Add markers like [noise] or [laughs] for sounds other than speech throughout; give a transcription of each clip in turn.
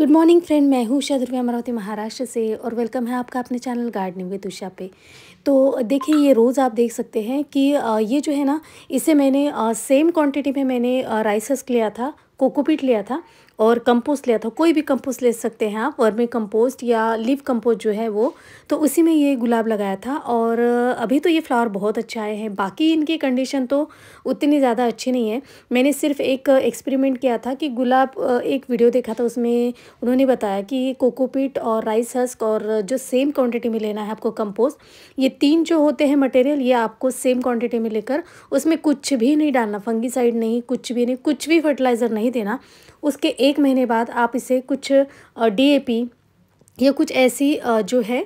good morning friend मैं हूँ उषा ध्रुवी अमरावती महाराष्ट्र से और वेलकम है आपका अपने चैनल गार्डनिंग विद उषा पे तो देखिए ये रोज़ आप देख सकते हैं कि ये जो है ना इसे मैंने सेम क्वांटिटी में मैंने राइसस लिया था कोकोपीट लिया था और कंपोस्ट लिया था कोई भी कंपोस्ट ले सकते हैं आप वर्मी कंपोस्ट या लीव कंपोस्ट जो है वो तो उसी में ये गुलाब लगाया था और अभी तो ये फ्लावर बहुत अच्छे आए हैं बाकी इनकी कंडीशन तो उतनी ज़्यादा अच्छी नहीं है मैंने सिर्फ एक एक्सपेरिमेंट किया था कि गुलाब एक वीडियो देखा था उसमें उन्होंने बताया कि कोकोपीट और राइस हस्क और जो सेम क्वान्टिटी में लेना है आपको कंपोस्ट ये तीन जो होते हैं मटेरियल ये आपको सेम क्वान्टिटी में लेकर उसमें कुछ भी नहीं डालना फंगी नहीं कुछ भी नहीं कुछ भी फर्टिलाइज़र नहीं देना उसके एक महीने बाद आप इसे कुछ डी या कुछ ऐसी जो है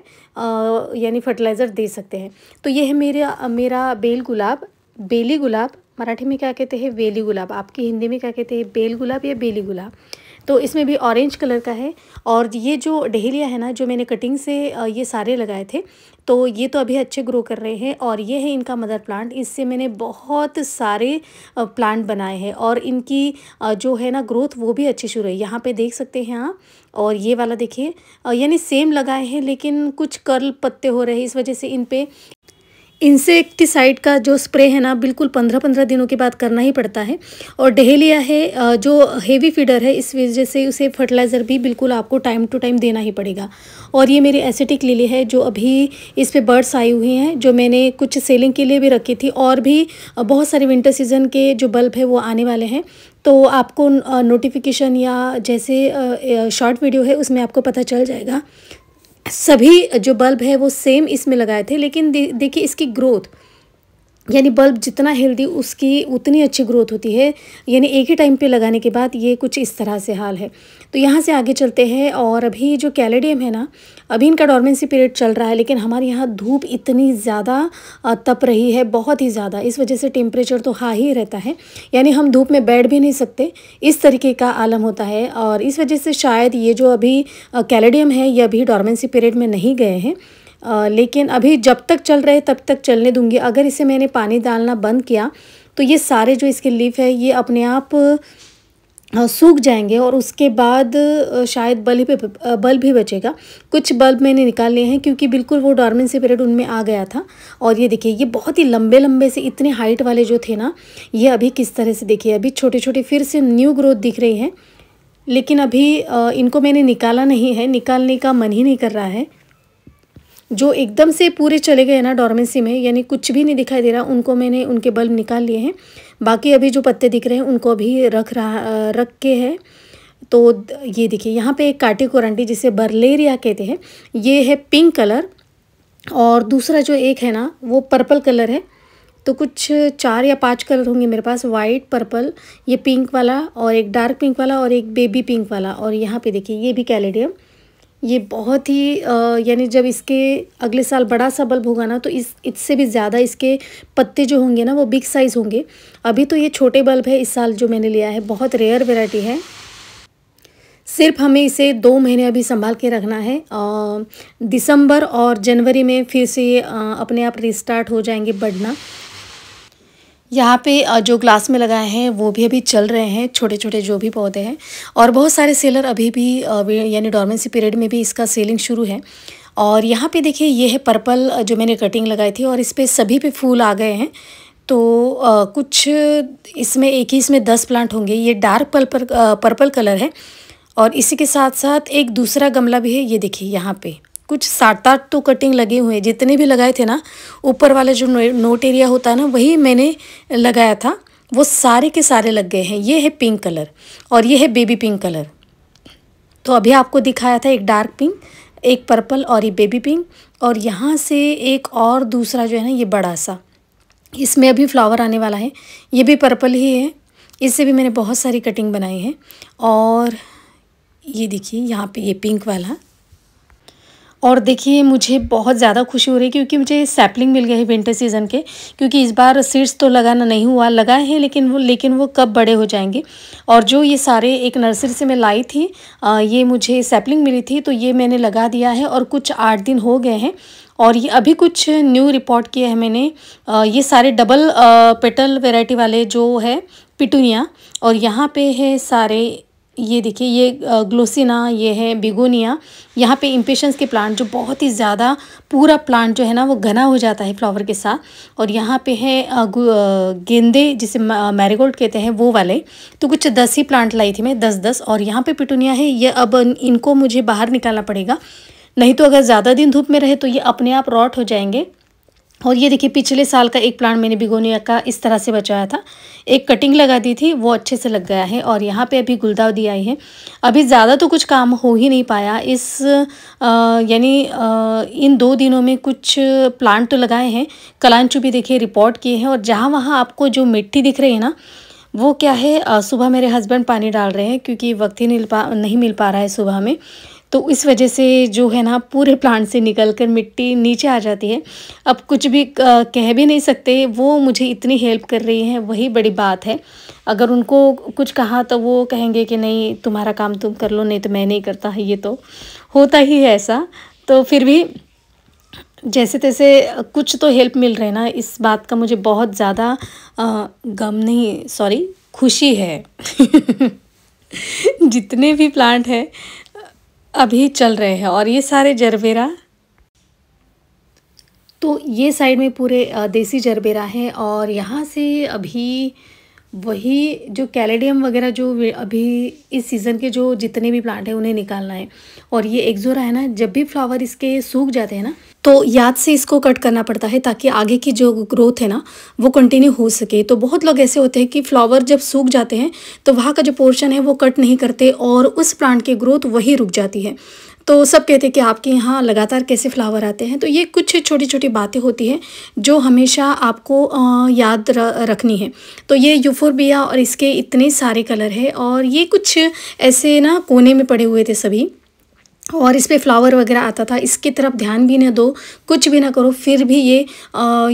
यानी फर्टिलाइज़र दे सकते हैं तो यह है मेरे मेरा बेल गुलाब बेली गुलाब मराठी में क्या कहते हैं बेली गुलाब आपकी हिंदी में क्या कहते हैं बेल गुलाब या बेली गुलाब तो इसमें भी ऑरेंज कलर का है और ये जो डहेलिया है ना जो मैंने कटिंग से ये सारे लगाए थे तो ये तो अभी अच्छे ग्रो कर रहे हैं और ये है इनका मदर प्लांट इससे मैंने बहुत सारे प्लांट बनाए हैं और इनकी जो है ना ग्रोथ वो भी अच्छी शुरू है यहाँ पे देख सकते हैं आप और ये वाला देखिए यानी सेम लगाए हैं लेकिन कुछ कर्ल पत्ते हो रहे हैं इस वजह से इन पर इंसेक्टिसाइड का जो स्प्रे है ना बिल्कुल पंद्रह पंद्रह दिनों के बाद करना ही पड़ता है और डहेलिया है जो हेवी फीडर है इस वजह से उसे फर्टिलाइज़र भी बिल्कुल आपको टाइम टू टाइम देना ही पड़ेगा और ये मेरी एसिटिक लिली है जो अभी इस पर बर्ड्स आई हुई हैं जो मैंने कुछ सेलिंग के लिए भी रखी थी और भी बहुत सारे विंटर सीजन के जो बल्ब है वो आने वाले हैं तो आपको नोटिफिकेशन या जैसे शॉर्ट वीडियो है उसमें आपको पता चल जाएगा सभी जो बल्ब है वो सेम इसमें लगाए थे लेकिन देखिए इसकी ग्रोथ यानी बल्ब जितना हेल्दी उसकी उतनी अच्छी ग्रोथ होती है यानी एक ही टाइम पे लगाने के बाद ये कुछ इस तरह से हाल है तो यहाँ से आगे चलते हैं और अभी जो कैलेडियम है ना अभी इनका डॉर्मेंसी पीरियड चल रहा है लेकिन हमारे यहाँ धूप इतनी ज़्यादा तप रही है बहुत ही ज़्यादा इस वजह से टेम्परेचर तो हाई ही रहता है यानी हम धूप में बैठ भी नहीं सकते इस तरीके का आलम होता है और इस वजह से शायद ये जो अभी कैलेडियम है ये अभी डॉर्मेंसी पीरियड में नहीं गए हैं आ, लेकिन अभी जब तक चल रहे तब तक चलने दूंगी अगर इसे मैंने पानी डालना बंद किया तो ये सारे जो इसके लीफ है ये अपने आप हाँ, सूख जाएंगे और उसके बाद शायद बल्ब पे बल्ब भी बचेगा कुछ बल्ब मैंने निकाल लिए हैं क्योंकि बिल्कुल वो डॉर्मेंसी पीरियड उनमें आ गया था और ये देखिए ये बहुत ही लंबे लंबे से इतने हाइट वाले जो थे ना ये अभी किस तरह से देखिए अभी छोटे छोटे फिर से न्यू ग्रोथ दिख रही है लेकिन अभी इनको मैंने निकाला नहीं है निकालने का मन ही नहीं कर रहा है जो एकदम से पूरे चले गए ना डॉर्मेंसी में यानी कुछ भी नहीं दिखाई दे रहा उनको मैंने उनके बल्ब निकाल लिए हैं बाकी अभी जो पत्ते दिख रहे हैं उनको अभी रख रहा रख के है तो ये देखिए यहाँ पे एक काटे कोरंटी जिसे बर्लेरिया कहते हैं ये है पिंक कलर और दूसरा जो एक है ना वो पर्पल कलर है तो कुछ चार या पांच कलर होंगे मेरे पास वाइट पर्पल ये पिंक वाला और एक डार्क पिंक वाला और एक बेबी पिंक वाला और यहाँ पे देखिए ये भी कैलेडियम ये बहुत ही यानी जब इसके अगले साल बड़ा सा बल्ब होगा ना तो इस इससे भी ज़्यादा इसके पत्ते जो होंगे ना वो बिग साइज़ होंगे अभी तो ये छोटे बल्ब है इस साल जो मैंने लिया है बहुत रेयर वेराइटी है सिर्फ हमें इसे दो महीने अभी संभाल के रखना है दिसंबर और जनवरी में फिर से ये अपने आप रिस्टार्ट हो जाएंगे बढ़ना यहाँ पे जो ग्लास में लगाए हैं वो भी अभी चल रहे हैं छोटे छोटे जो भी पौधे हैं और बहुत सारे सेलर अभी भी यानी डॉर्मेंसी पीरियड में भी इसका सेलिंग शुरू है और यहाँ पे देखिए ये है पर्पल जो मैंने कटिंग लगाई थी और इस पर सभी पे फूल आ गए हैं तो आ, कुछ इसमें एक ही इसमें दस प्लांट होंगे ये डार्क पर्पल पर्पल कलर है और इसी के साथ साथ एक दूसरा गमला भी है ये देखिए यहाँ पे कुछ सात आठ तो कटिंग लगे हुए हैं जितने भी लगाए थे ना ऊपर वाला जो नोट एरिया होता है ना वही मैंने लगाया था वो सारे के सारे लग गए हैं ये है पिंक कलर और ये है बेबी पिंक कलर तो अभी आपको दिखाया था एक डार्क पिंक एक पर्पल और ये बेबी पिंक और यहाँ से एक और दूसरा जो है ना ये बड़ा सा इसमें अभी फ्लावर आने वाला है ये भी पर्पल ही है इससे भी मैंने बहुत सारी कटिंग बनाई है और ये देखिए यहाँ पे ये पिंक वाला और देखिए मुझे बहुत ज़्यादा खुशी हो रही है क्योंकि मुझे सैपलिंग मिल गए है विंटर सीज़न के क्योंकि इस बार सीड्स तो लगाना नहीं हुआ लगाए हैं लेकिन वो लेकिन वो कब बड़े हो जाएंगे और जो ये सारे एक नर्सरी से मैं लाई थी आ, ये मुझे सैपलिंग मिली थी तो ये मैंने लगा दिया है और कुछ आठ दिन हो गए हैं और ये अभी कुछ न्यू रिपोर्ट किया है मैंने ये सारे डबल पेटल वेराइटी वाले जो है पिटूनिया और यहाँ पे है सारे ये देखिए ये ग्लोसिना ये है बिगोनिया यहाँ पे इम्पेशंस के प्लांट जो बहुत ही ज़्यादा पूरा प्लांट जो है ना वो घना हो जाता है फ्लावर के साथ और यहाँ पे है गेंदे जिसे मैरीगोल्ड कहते हैं वो वाले तो कुछ दस ही प्लांट लाई थी मैं दस दस और यहाँ पे पिटूनिया है ये अब इनको मुझे बाहर निकालना पड़ेगा नहीं तो अगर ज़्यादा दिन धूप में रहे तो ये अपने आप रॉट हो जाएंगे और ये देखिए पिछले साल का एक प्लांट मैंने बिगोनिया का इस तरह से बचाया था एक कटिंग लगा दी थी वो अच्छे से लग गया है और यहाँ पे अभी गुलदावदी आई है अभी ज़्यादा तो कुछ काम हो ही नहीं पाया इस यानी इन दो दिनों में कुछ प्लांट तो लगाए हैं कलांचु भी देखिए रिपोर्ट किए हैं और जहाँ वहाँ आपको जो मिट्टी दिख रही है ना वो क्या है सुबह मेरे हस्बैंड पानी डाल रहे हैं क्योंकि वक्त ही नहीं पा नहीं मिल पा रहा है सुबह में तो इस वजह से जो है ना पूरे प्लांट से निकल कर मिट्टी नीचे आ जाती है अब कुछ भी कह भी नहीं सकते वो मुझे इतनी हेल्प कर रही हैं वही बड़ी बात है अगर उनको कुछ कहा तो वो कहेंगे कि नहीं तुम्हारा काम तुम कर लो नहीं तो मैं नहीं करता ये तो होता ही है ऐसा तो फिर भी जैसे तैसे कुछ तो हेल्प मिल रहे ना इस बात का मुझे बहुत ज़्यादा गम नहीं सॉरी खुशी है [laughs] जितने भी प्लांट हैं अभी चल रहे हैं और ये सारे जरबेरा तो ये साइड में पूरे देसी जरबेरा है और यहाँ से अभी वही जो कैलेडियम वगैरह जो अभी इस सीज़न के जो जितने भी प्लांट हैं उन्हें निकालना है और ये एक्जोरा है ना जब भी फ्लावर इसके सूख जाते हैं ना तो याद से इसको कट करना पड़ता है ताकि आगे की जो ग्रोथ है ना वो कंटिन्यू हो सके तो बहुत लोग ऐसे होते हैं कि फ्लावर जब सूख जाते हैं तो वहाँ का जो पोर्शन है वो कट नहीं करते और उस प्लांट की ग्रोथ वही रुक जाती है तो सब कहते हैं कि आपके यहाँ लगातार कैसे फ्लावर आते हैं तो ये कुछ छोटी छोटी बातें होती हैं जो हमेशा आपको याद रखनी है तो ये यूफोरबिया और इसके इतने सारे कलर है और ये कुछ ऐसे ना कोने में पड़े हुए थे सभी और इस पर फ्लावर वगैरह आता था इसकी तरफ ध्यान भी ना दो कुछ भी ना करो फिर भी ये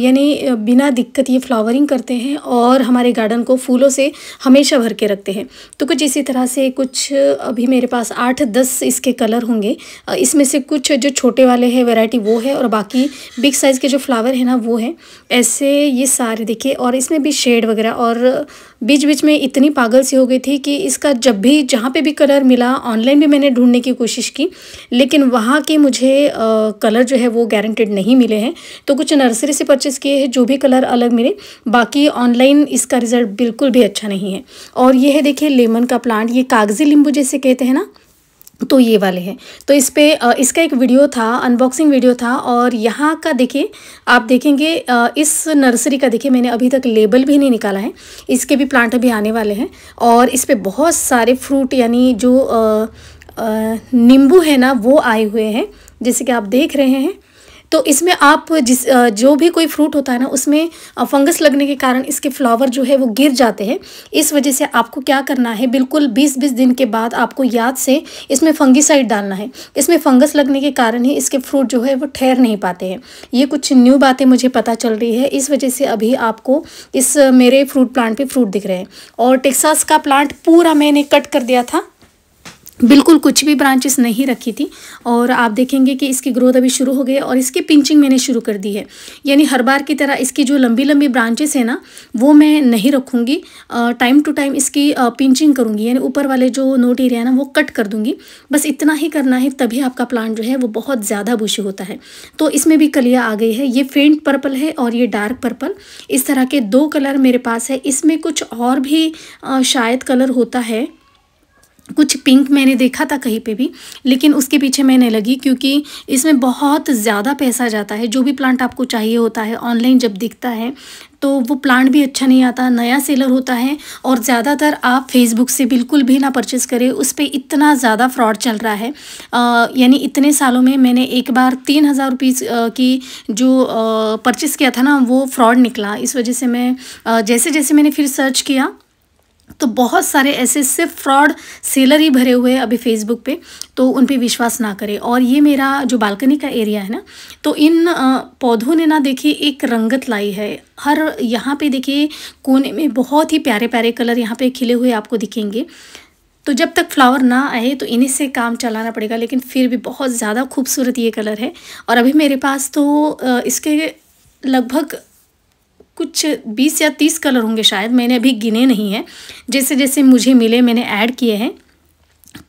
यानी बिना दिक्कत ये फ्लावरिंग करते हैं और हमारे गार्डन को फूलों से हमेशा भर के रखते हैं तो कुछ इसी तरह से कुछ अभी मेरे पास आठ दस इसके कलर होंगे इसमें से कुछ जो छोटे वाले हैं वेराइटी वो है और बाकी बिग साइज़ के जो फ्लावर हैं ना वो है ऐसे ये सारे देखिए और इसमें भी शेड वगैरह और बीच बीच में इतनी पागल सी हो गई थी कि इसका जब भी जहाँ पे भी कलर मिला ऑनलाइन भी मैंने ढूंढने की कोशिश की लेकिन वहाँ के मुझे आ, कलर जो है वो गारंटेड नहीं मिले हैं तो कुछ नर्सरी से परचेज़ किए हैं जो भी कलर अलग मिले बाकी ऑनलाइन इसका रिज़ल्ट बिल्कुल भी अच्छा नहीं है और ये है देखिए लेमन का प्लांट ये कागज़ी लींबू जैसे कहते हैं ना तो ये वाले हैं तो इस पर इसका एक वीडियो था अनबॉक्सिंग वीडियो था और यहाँ का देखिए आप देखेंगे इस नर्सरी का देखिए मैंने अभी तक लेबल भी नहीं निकाला है इसके भी प्लांट अभी आने वाले हैं और इस पर बहुत सारे फ्रूट यानी जो नींबू है ना वो आए हुए हैं जैसे कि आप देख रहे हैं तो इसमें आप जिस जो भी कोई फ्रूट होता है ना उसमें फंगस लगने के कारण इसके फ्लावर जो है वो गिर जाते हैं इस वजह से आपको क्या करना है बिल्कुल बीस बीस दिन के बाद आपको याद से इसमें फंगिसाइड डालना है इसमें फंगस लगने के कारण ही इसके फ्रूट जो है वो ठहर नहीं पाते हैं ये कुछ न्यू बातें मुझे पता चल रही है इस वजह से अभी आपको इस मेरे फ्रूट प्लांट पर फ्रूट दिख रहे हैं और टेक्सास का प्लांट पूरा मैंने कट कर दिया था बिल्कुल कुछ भी ब्रांचेस नहीं रखी थी और आप देखेंगे कि इसकी ग्रोथ अभी शुरू हो गई है और इसकी पिंचिंग मैंने शुरू कर दी है यानी हर बार की तरह इसकी जो लंबी लंबी ब्रांचेस है ना वो मैं नहीं रखूँगी टाइम टू टाइम इसकी पिंचिंग करूँगी यानी ऊपर वाले जो नोट एरिया है ना वो कट कर दूँगी बस इतना ही करना है तभी आपका प्लांट जो है वो बहुत ज़्यादा बुशी होता है तो इसमें भी कलिया आ गई है ये फेंट पर्पल है और ये डार्क पर्पल इस तरह के दो कलर मेरे पास है इसमें कुछ और भी शायद कलर होता है कुछ पिंक मैंने देखा था कहीं पे भी लेकिन उसके पीछे मैं नहीं लगी क्योंकि इसमें बहुत ज़्यादा पैसा जाता है जो भी प्लांट आपको चाहिए होता है ऑनलाइन जब दिखता है तो वो प्लांट भी अच्छा नहीं आता नया सेलर होता है और ज़्यादातर आप फेसबुक से बिल्कुल भी ना परचेस करें उस पर इतना ज़्यादा फ्रॉड चल रहा है यानी इतने सालों में मैंने एक बार तीन हज़ार रुपीज़ की जो परचेस किया था ना वो फ्रॉड निकला इस वजह से मैं आ, जैसे जैसे मैंने फिर सर्च किया तो बहुत सारे ऐसे सिर्फ फ्रॉड सेलर ही भरे हुए हैं अभी फेसबुक पे तो उन पर विश्वास ना करें और ये मेरा जो बालकनी का एरिया है ना तो इन पौधों ने ना देखिए एक रंगत लाई है हर यहाँ पे देखिए कोने में बहुत ही प्यारे प्यारे कलर यहाँ पे खिले हुए आपको दिखेंगे तो जब तक फ्लावर ना आए तो इन्हीं से काम चलाना पड़ेगा लेकिन फिर भी बहुत ज़्यादा खूबसूरत ये कलर है और अभी मेरे पास तो इसके लगभग कुछ बीस या तीस कलर होंगे शायद मैंने अभी गिने नहीं हैं जैसे जैसे मुझे मिले मैंने ऐड किए हैं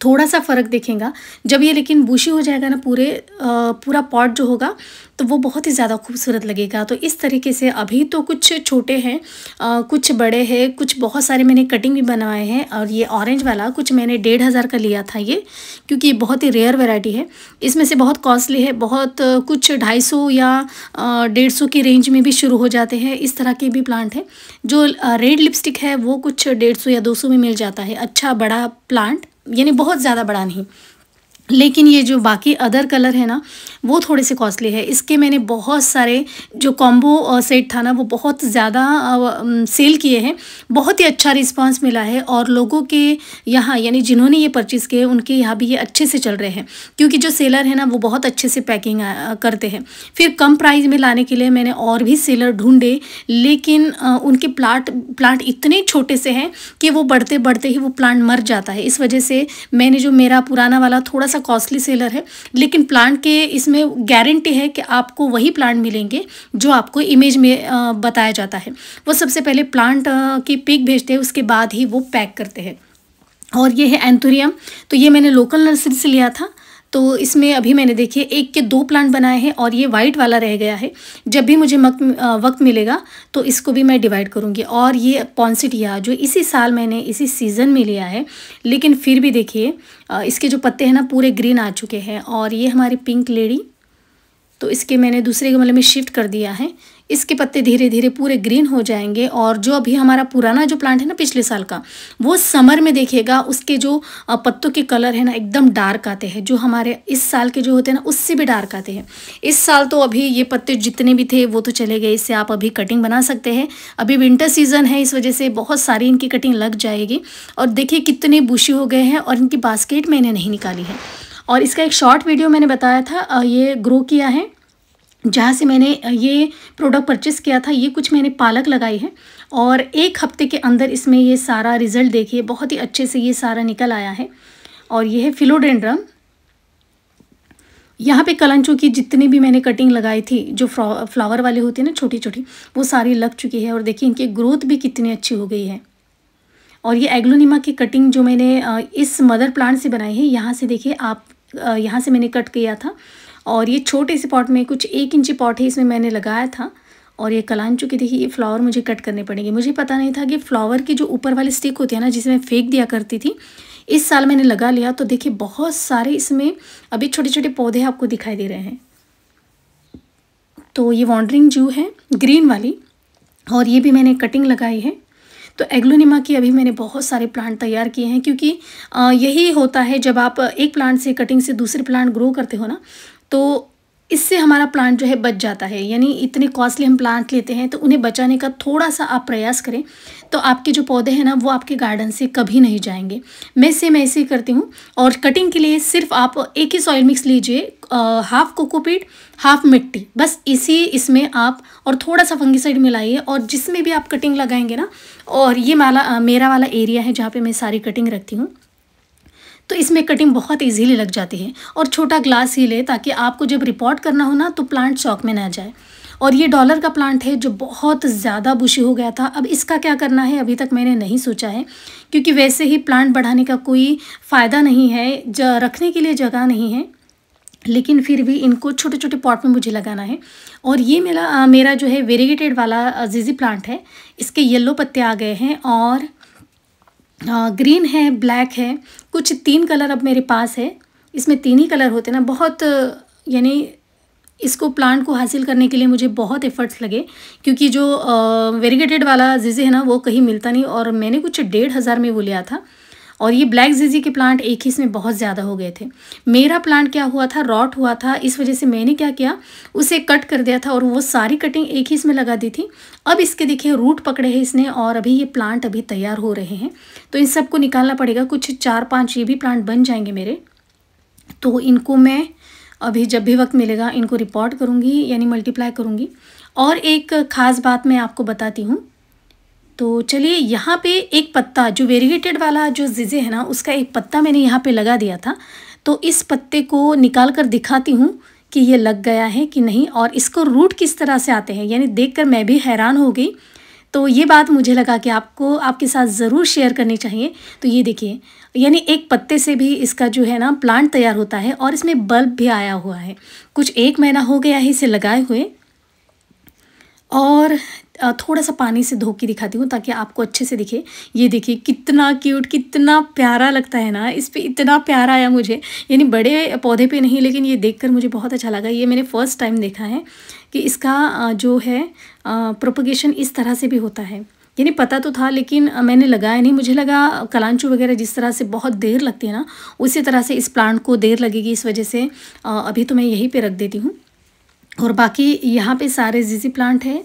थोड़ा सा फ़र्क देखेगा जब ये लेकिन बूशी हो जाएगा ना पूरे आ, पूरा पॉट जो होगा तो वो बहुत ही ज़्यादा खूबसूरत लगेगा तो इस तरीके से अभी तो कुछ छोटे हैं कुछ बड़े हैं कुछ बहुत सारे मैंने कटिंग भी बनवाए हैं और ये ऑरेंज वाला कुछ मैंने डेढ़ हज़ार का लिया था ये क्योंकि ये बहुत ही रेयर वेराइटी है इसमें से बहुत कॉस्टली है बहुत कुछ ढाई सौ या डेढ़ सौ की रेंज में भी शुरू हो जाते हैं इस तरह के भी प्लांट हैं जो रेड लिपस्टिक है वो कुछ डेढ़ सौ या दो सौ में मिल जाता है अच्छा बड़ा प्लांट यानी बहुत ज़्यादा बड़ा नहीं लेकिन ये जो बाकी अदर कलर है ना वो थोड़े से कॉस्टली है इसके मैंने बहुत सारे जो कॉम्बो सेट था ना वो बहुत ज़्यादा सेल किए हैं बहुत ही अच्छा रिस्पांस मिला है और लोगों के यहाँ यानी जिन्होंने ये परचेज़ किए उनके यहाँ भी ये अच्छे से चल रहे हैं क्योंकि जो सेलर है ना वो बहुत अच्छे से पैकिंग करते हैं फिर कम प्राइस में लाने के लिए मैंने और भी सेलर ढूँढे लेकिन उनके प्लाट प्लांट इतने छोटे से हैं कि वो बढ़ते बढ़ते ही वो प्लांट मर जाता है इस वजह से मैंने जो मेरा पुराना वाला थोड़ा सा सा कॉस्टली सेलर है लेकिन प्लांट के इसमें गारंटी है कि आपको वही प्लांट मिलेंगे जो आपको इमेज में बताया जाता है वो सबसे पहले प्लांट की पिक भेजते हैं उसके बाद ही वो पैक करते हैं और ये है एंथोरियम तो ये मैंने लोकल नर्सरी से लिया था तो इसमें अभी मैंने देखिए एक के दो प्लांट बनाए हैं और ये वाइट वाला रह गया है जब भी मुझे मक, वक्त मिलेगा तो इसको भी मैं डिवाइड करूँगी और ये पॉन्सिटिया जो इसी साल मैंने इसी सीज़न में लिया है लेकिन फिर भी देखिए इसके जो पत्ते हैं ना पूरे ग्रीन आ चुके हैं और ये हमारी पिंक लेडी तो इसके मैंने दूसरे गमले में शिफ्ट कर दिया है इसके पत्ते धीरे धीरे पूरे ग्रीन हो जाएंगे और जो अभी हमारा पुराना जो प्लांट है ना पिछले साल का वो समर में देखिएगा उसके जो पत्तों के कलर है ना एकदम डार्क आते हैं जो हमारे इस साल के जो होते हैं ना उससे भी डार्क आते हैं इस साल तो अभी ये पत्ते जितने भी थे वो तो चले गए इससे आप अभी कटिंग बना सकते हैं अभी विंटर सीजन है इस वजह से बहुत सारी इनकी कटिंग लग जाएगी और देखिए कितने बुशी हो गए हैं और इनकी बास्केट मैंने नहीं निकाली है और इसका एक शॉर्ट वीडियो मैंने बताया था ये ग्रो किया है जहाँ से मैंने ये प्रोडक्ट परचेस किया था ये कुछ मैंने पालक लगाई है और एक हफ्ते के अंदर इसमें ये सारा रिज़ल्ट देखिए बहुत ही अच्छे से ये सारा निकल आया है और ये है फिलोडेंड्रम यहाँ पे कलंचों की जितनी भी मैंने कटिंग लगाई थी जो फ्लावर वाले होते हैं ना छोटी छोटी वो सारी लग चुकी है और देखिए इनकी ग्रोथ भी कितनी अच्छी हो गई है और ये एग्लोनिमा की कटिंग जो मैंने इस मदर प्लांट से बनाई है यहाँ से देखिए आप यहाँ से मैंने कट किया था और ये छोटे से पॉट में कुछ एक इंची पॉट है इसमें मैंने लगाया था और ये कलान चुकी थी ये फ्लावर मुझे कट करने पड़ेंगे मुझे पता नहीं था कि फ्लावर की जो ऊपर वाली स्टिक होती है ना जिसे मैं फेंक दिया करती थी इस साल मैंने लगा लिया तो देखिए बहुत सारे इसमें अभी छोटे छोटे पौधे आपको दिखाई दे रहे हैं तो ये वॉन्ड्रिंग जू है ग्रीन वाली और ये भी मैंने कटिंग लगाई है तो एग्लोनिमा की अभी मैंने बहुत सारे प्लांट तैयार किए हैं क्योंकि यही होता है जब आप एक प्लांट से कटिंग से दूसरे प्लांट ग्रो करते हो ना तो इससे हमारा प्लांट जो है बच जाता है यानी इतने कॉस्टली हम प्लांट लेते हैं तो उन्हें बचाने का थोड़ा सा आप प्रयास करें तो आपके जो पौधे हैं ना वो आपके गार्डन से कभी नहीं जाएंगे मैं से मैं ऐसे ही करती हूँ और कटिंग के लिए सिर्फ आप एक ही सॉइल मिक्स लीजिए हाफ कोकोपीट हाफ मिट्टी बस इसी इसमें आप और थोड़ा सा फंगीसाइड मिलाइए और जिसमें भी आप कटिंग लगाएंगे ना और ये माला मेरा वाला एरिया है जहाँ पर मैं सारी कटिंग रखती हूँ तो इसमें कटिंग बहुत ईजीली लग जाती है और छोटा ग्लास ही ले ताकि आपको जब रिपोर्ट करना हो ना तो प्लांट चौक में ना जाए और ये डॉलर का प्लांट है जो बहुत ज़्यादा बुशी हो गया था अब इसका क्या करना है अभी तक मैंने नहीं सोचा है क्योंकि वैसे ही प्लांट बढ़ाने का कोई फ़ायदा नहीं है ज रखने के लिए जगह नहीं है लेकिन फिर भी इनको छोटे छोटे पॉट में मुझे लगाना है और ये मेरा मेरा जो है वेरीगेटेड वाला जीजी प्लांट है इसके येल्लो पत्ते आ गए हैं और ग्रीन है ब्लैक है कुछ तीन कलर अब मेरे पास है इसमें तीन ही कलर होते ना बहुत यानी इसको प्लांट को हासिल करने के लिए मुझे बहुत एफर्ट्स लगे क्योंकि जो वेरीगेटेड वाला जिजे है ना वो कहीं मिलता नहीं और मैंने कुछ डेढ़ हज़ार में वो लिया था और ये ब्लैक जीजी के प्लांट एक ही इसमें बहुत ज़्यादा हो गए थे मेरा प्लांट क्या हुआ था रॉट हुआ था इस वजह से मैंने क्या किया उसे कट कर दिया था और वो सारी कटिंग एक ही इसमें लगा दी थी अब इसके देखिए रूट पकड़े हैं इसने और अभी ये प्लांट अभी तैयार हो रहे हैं तो इन सबको निकालना पड़ेगा कुछ चार पाँच ये भी प्लांट बन जाएंगे मेरे तो इनको मैं अभी जब भी वक्त मिलेगा इनको रिपोर्ट करूँगी यानी मल्टीप्लाई करूँगी और एक ख़ास बात मैं आपको बताती हूँ तो चलिए यहाँ पे एक पत्ता जो वेरीगेटेड वाला जो जिजे है ना उसका एक पत्ता मैंने यहाँ पे लगा दिया था तो इस पत्ते को निकाल कर दिखाती हूँ कि ये लग गया है कि नहीं और इसको रूट किस तरह से आते हैं यानी देखकर मैं भी हैरान हो गई तो ये बात मुझे लगा कि आपको आपके साथ ज़रूर शेयर करनी चाहिए तो ये देखिए यानी एक पत्ते से भी इसका जो है ना प्लांट तैयार होता है और इसमें बल्ब भी आया हुआ है कुछ एक महीना हो गया है इसे लगाए हुए और थोड़ा सा पानी से धो के दिखाती हूँ ताकि आपको अच्छे से दिखे ये देखिए कितना क्यूट कितना प्यारा लगता है ना इस पर इतना प्यारा आया मुझे यानी बड़े पौधे पे नहीं लेकिन ये देखकर मुझे बहुत अच्छा लगा ये मैंने फ़र्स्ट टाइम देखा है कि इसका जो है प्रोपोगेशन इस तरह से भी होता है यानी पता तो था लेकिन मैंने लगाया नहीं मुझे लगा कलांचू वगैरह जिस तरह से बहुत देर लगती है ना उसी तरह से इस प्लांट को देर लगेगी इस वजह से अभी तो मैं यहीं पर रख देती हूँ और बाकी यहाँ पे सारे जीजी प्लांट है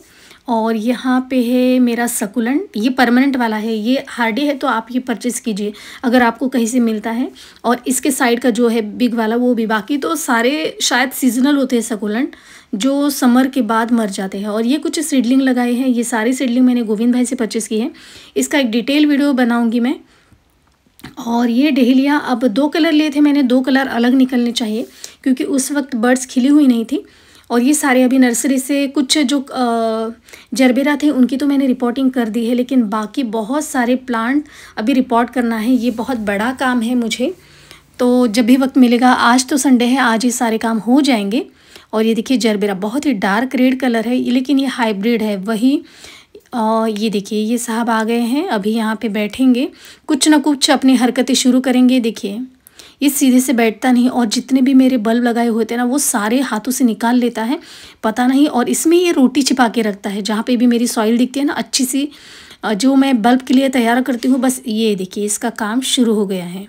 और यहाँ पे है मेरा सकुलेंट ये परमानेंट वाला है ये हार्डी है तो आप ये परचेस कीजिए अगर आपको कहीं से मिलता है और इसके साइड का जो है बिग वाला वो भी बाकी तो सारे शायद सीजनल होते हैं सकुलेंट जो समर के बाद मर जाते हैं और ये कुछ सीडलिंग लगाए हैं ये सारी सीडलिंग मैंने गोविंद भाई से परचेस की है इसका एक डिटेल वीडियो बनाऊँगी मैं और ये डहेलिया अब दो कलर लिए थे मैंने दो कलर अलग निकलने चाहिए क्योंकि उस वक्त बर्ड्स खिली हुई नहीं थी और ये सारे अभी नर्सरी से कुछ जो जरबेरा थे उनकी तो मैंने रिपोर्टिंग कर दी है लेकिन बाकी बहुत सारे प्लांट अभी रिपोर्ट करना है ये बहुत बड़ा काम है मुझे तो जब भी वक्त मिलेगा आज तो संडे है आज ये सारे काम हो जाएंगे और ये देखिए जरबेरा बहुत ही डार्क रेड कलर है लेकिन ये हाइब्रिड है वही और ये देखिए ये साहब आ गए हैं अभी यहाँ पे बैठेंगे कुछ ना कुछ अपनी हरकतें शुरू करेंगे देखिए ये सीधे से बैठता नहीं और जितने भी मेरे बल्ब लगाए हुए थे ना वो सारे हाथों से निकाल लेता है पता नहीं और इसमें ये रोटी छिपा के रखता है जहाँ पे भी मेरी सॉइल दिखती है ना अच्छी सी जो मैं बल्ब के लिए तैयार करती हूँ बस ये देखिए इसका काम शुरू हो गया है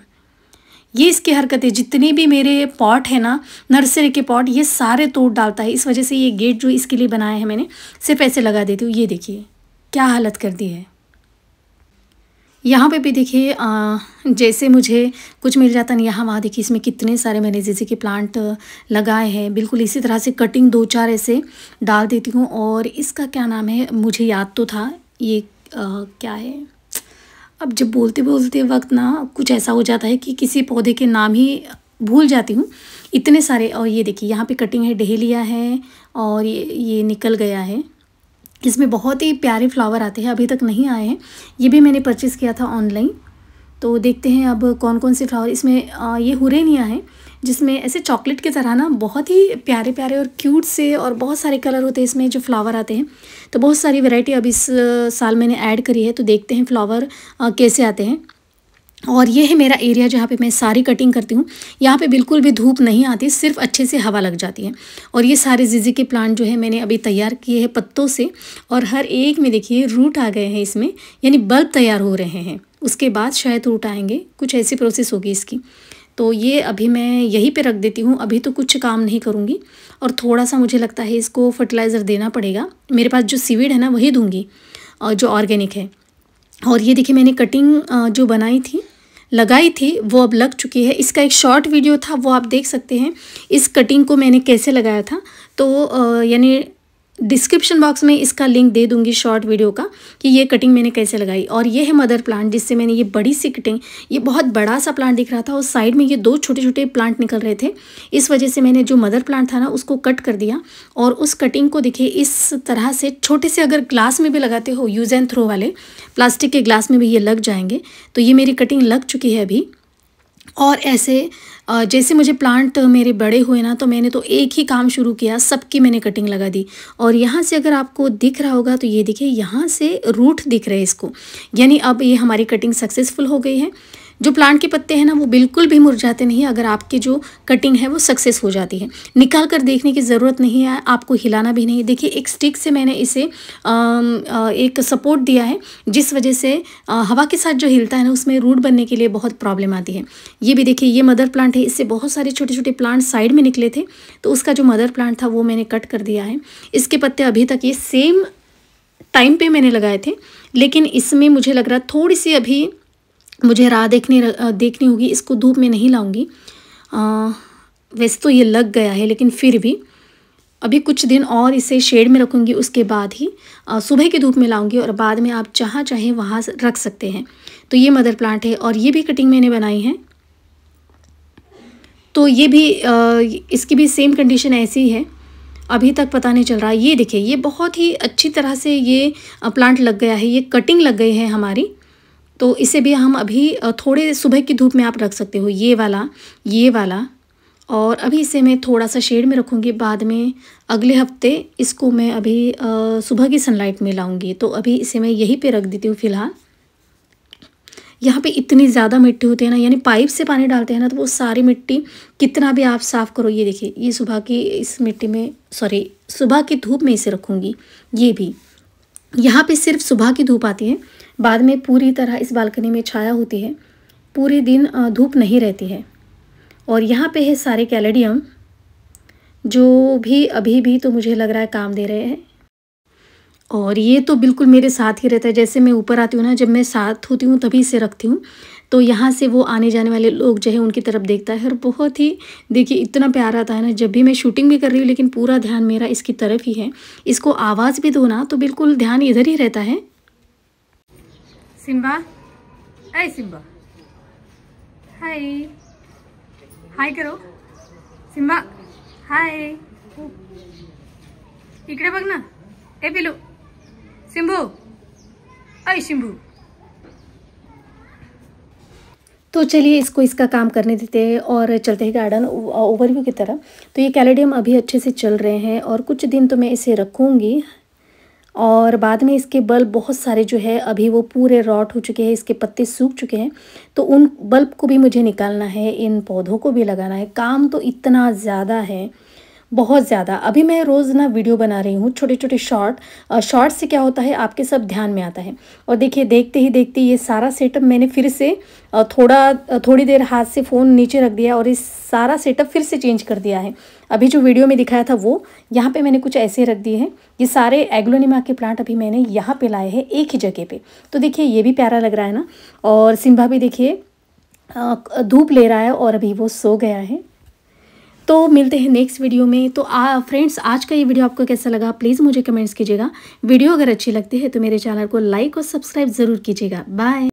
ये इसकी हरकतें जितने भी मेरे पॉट है ना नर्सरी के पॉट ये सारे तोड़ डालता है इस वजह से ये गेट जो इसके लिए बनाया है मैंने सिर्फ ऐसे लगा देती हूँ ये देखिए क्या हालत कर दी है यहाँ पे भी देखिए जैसे मुझे कुछ मिल जाता नहीं यहाँ वहाँ देखिए इसमें कितने सारे मैंने जैसे कि प्लांट लगाए हैं बिल्कुल इसी तरह से कटिंग दो चार ऐसे डाल देती हूँ और इसका क्या नाम है मुझे याद तो था ये आ, क्या है अब जब बोलते बोलते वक्त ना कुछ ऐसा हो जाता है कि किसी पौधे के नाम ही भूल जाती हूँ इतने सारे और ये देखिए यहाँ पे कटिंग है डहेलिया है और ये ये निकल गया है इसमें बहुत ही प्यारे फ्लावर आते हैं अभी तक नहीं आए हैं ये भी मैंने परचेस किया था ऑनलाइन तो देखते हैं अब कौन कौन से फ्लावर इसमें आ, ये हुरेनिया है जिसमें ऐसे चॉकलेट की तरह ना बहुत ही प्यारे प्यारे और क्यूट से और बहुत सारे कलर होते हैं इसमें जो फ्लावर आते हैं तो बहुत सारी वैरायटी अब इस साल मैंने ऐड करी है तो देखते हैं फ्लावर कैसे आते हैं और ये है मेरा एरिया जहाँ पे मैं सारी कटिंग करती हूँ यहाँ पे बिल्कुल भी धूप नहीं आती सिर्फ अच्छे से हवा लग जाती है और ये सारे जीजी के प्लांट जो है मैंने अभी तैयार किए हैं पत्तों से और हर एक में देखिए रूट आ गए हैं इसमें यानी बल्ब तैयार हो रहे हैं उसके बाद शायद रूट आएंगे कुछ ऐसी प्रोसेस होगी इसकी तो ये अभी मैं यहीं पर रख देती हूँ अभी तो कुछ काम नहीं करूँगी और थोड़ा सा मुझे लगता है इसको फर्टिलाइज़र देना पड़ेगा मेरे पास जो सीविड है ना वही दूँगी जो ऑर्गेनिक है और ये देखिए मैंने कटिंग जो बनाई थी लगाई थी वो अब लग चुकी है इसका एक शॉर्ट वीडियो था वो आप देख सकते हैं इस कटिंग को मैंने कैसे लगाया था तो यानी डिस्क्रिप्शन बॉक्स में इसका लिंक दे दूंगी शॉर्ट वीडियो का कि ये कटिंग मैंने कैसे लगाई और ये है मदर प्लांट जिससे मैंने ये बड़ी सी कटिंग ये बहुत बड़ा सा प्लांट दिख रहा था और साइड में ये दो छोटे छोटे प्लांट निकल रहे थे इस वजह से मैंने जो मदर प्लांट था ना उसको कट कर दिया और उस कटिंग को देखिए इस तरह से छोटे से अगर ग्लास में भी लगाते हो यूज एंड थ्रो वाले प्लास्टिक के ग्लास में भी ये लग जाएंगे तो ये मेरी कटिंग लग चुकी है अभी और ऐसे जैसे मुझे प्लांट मेरे बड़े हुए ना तो मैंने तो एक ही काम शुरू किया सबकी मैंने कटिंग लगा दी और यहाँ से अगर आपको दिख रहा होगा तो ये देखिए यहाँ से रूट दिख रहे हैं इसको यानी अब ये हमारी कटिंग सक्सेसफुल हो गई है जो प्लांट के पत्ते हैं ना वो बिल्कुल भी मुरझाते नहीं अगर आपकी जो कटिंग है वो सक्सेस हो जाती है निकाल कर देखने की ज़रूरत नहीं है आपको हिलाना भी नहीं देखिए एक स्टिक से मैंने इसे एक सपोर्ट दिया है जिस वजह से हवा के साथ जो हिलता है ना उसमें रूट बनने के लिए बहुत प्रॉब्लम आती है ये भी देखिए ये मदर प्लांट है इससे बहुत सारे छोटे छोटे प्लांट साइड में निकले थे तो उसका जो मदर प्लांट था वो मैंने कट कर दिया है इसके पत्ते अभी तक ये सेम टाइम पे मैंने लगाए थे लेकिन इसमें मुझे लग रहा थोड़ी सी अभी मुझे राह देखने देखनी होगी इसको धूप में नहीं लाऊंगी वैसे तो ये लग गया है लेकिन फिर भी अभी कुछ दिन और इसे शेड में रखूँगी उसके बाद ही सुबह की धूप में लाऊंगी और बाद में आप जहाँ चाहें वहाँ रख सकते हैं तो ये मदर प्लांट है और ये भी कटिंग मैंने बनाई है तो ये भी इसकी भी सेम कंडीशन ऐसी है अभी तक पता नहीं चल रहा ये देखिए ये बहुत ही अच्छी तरह से ये प्लांट लग गया है ये कटिंग लग गई है हमारी तो इसे भी हम अभी थोड़े सुबह की धूप में आप रख सकते हो ये वाला ये वाला और अभी इसे मैं थोड़ा सा शेड में रखूँगी बाद में अगले हफ्ते इसको मैं अभी सुबह की सनलाइट में लाऊँगी तो अभी इसे मैं यहीं पे रख देती हूँ फ़िलहाल यहाँ पे इतनी ज़्यादा मिट्टी होती है ना यानी पाइप से पानी डालते हैं ना तो वो सारी मिट्टी कितना भी आप साफ़ करो ये देखिए ये सुबह की इस मिट्टी में सॉरी सुबह की धूप में इसे रखूँगी ये भी यहाँ पे सिर्फ सुबह की धूप आती है बाद में पूरी तरह इस बालकनी में छाया होती है पूरे दिन धूप नहीं रहती है और यहाँ पे है सारे कैलेडियम जो भी अभी भी तो मुझे लग रहा है काम दे रहे हैं और ये तो बिल्कुल मेरे साथ ही रहता है जैसे मैं ऊपर आती हूँ ना जब मैं साथ होती हूँ तभी इसे रखती हूँ तो यहाँ से वो आने जाने वाले लोग जो है उनकी तरफ देखता है और बहुत ही देखिए इतना प्यार आता है ना जब भी मैं शूटिंग भी कर रही हूँ लेकिन पूरा ध्यान मेरा इसकी तरफ ही है इसको आवाज़ भी दो ना तो बिल्कुल ध्यान इधर ही रहता है सिम्बा ऐ सिम्बा हाय हाय करो सिम्बा हाय इकडे बग ना ए पिलू सिंभू ऐ सिंभू तो चलिए इसको इसका काम करने देते हैं और चलते हैं गार्डन ओवरव्यू की तरफ तो ये कैलेडियम अभी अच्छे से चल रहे हैं और कुछ दिन तो मैं इसे रखूँगी और बाद में इसके बल्ब बहुत सारे जो है अभी वो पूरे रॉट हो चुके हैं इसके पत्ते सूख चुके हैं तो उन बल्ब को भी मुझे निकालना है इन पौधों को भी लगाना है काम तो इतना ज़्यादा है बहुत ज़्यादा अभी मैं रोज़ ना वीडियो बना रही हूँ छोटे छोटे शॉर्ट शॉर्ट से क्या होता है आपके सब ध्यान में आता है और देखिए देखते ही देखते ये सारा सेटअप मैंने फिर से थोड़ा थोड़ी देर हाथ से फ़ोन नीचे रख दिया और इस सारा सेटअप फिर से चेंज कर दिया है अभी जो वीडियो में दिखाया था वो यहाँ पे मैंने कुछ ऐसे रख दिए हैं ये सारे एग्लोनिमा के प्लांट अभी मैंने यहाँ पे लाए हैं एक ही जगह पे तो देखिए ये भी प्यारा लग रहा है ना और सिम्भा भी देखिए धूप ले रहा है और अभी वो सो गया है तो मिलते हैं नेक्स्ट वीडियो में तो आ फ्रेंड्स आज का ये वीडियो आपको कैसा लगा प्लीज़ मुझे कमेंट्स कीजिएगा वीडियो अगर अच्छी लगती है तो मेरे चैनल को लाइक और सब्सक्राइब ज़रूर कीजिएगा बाय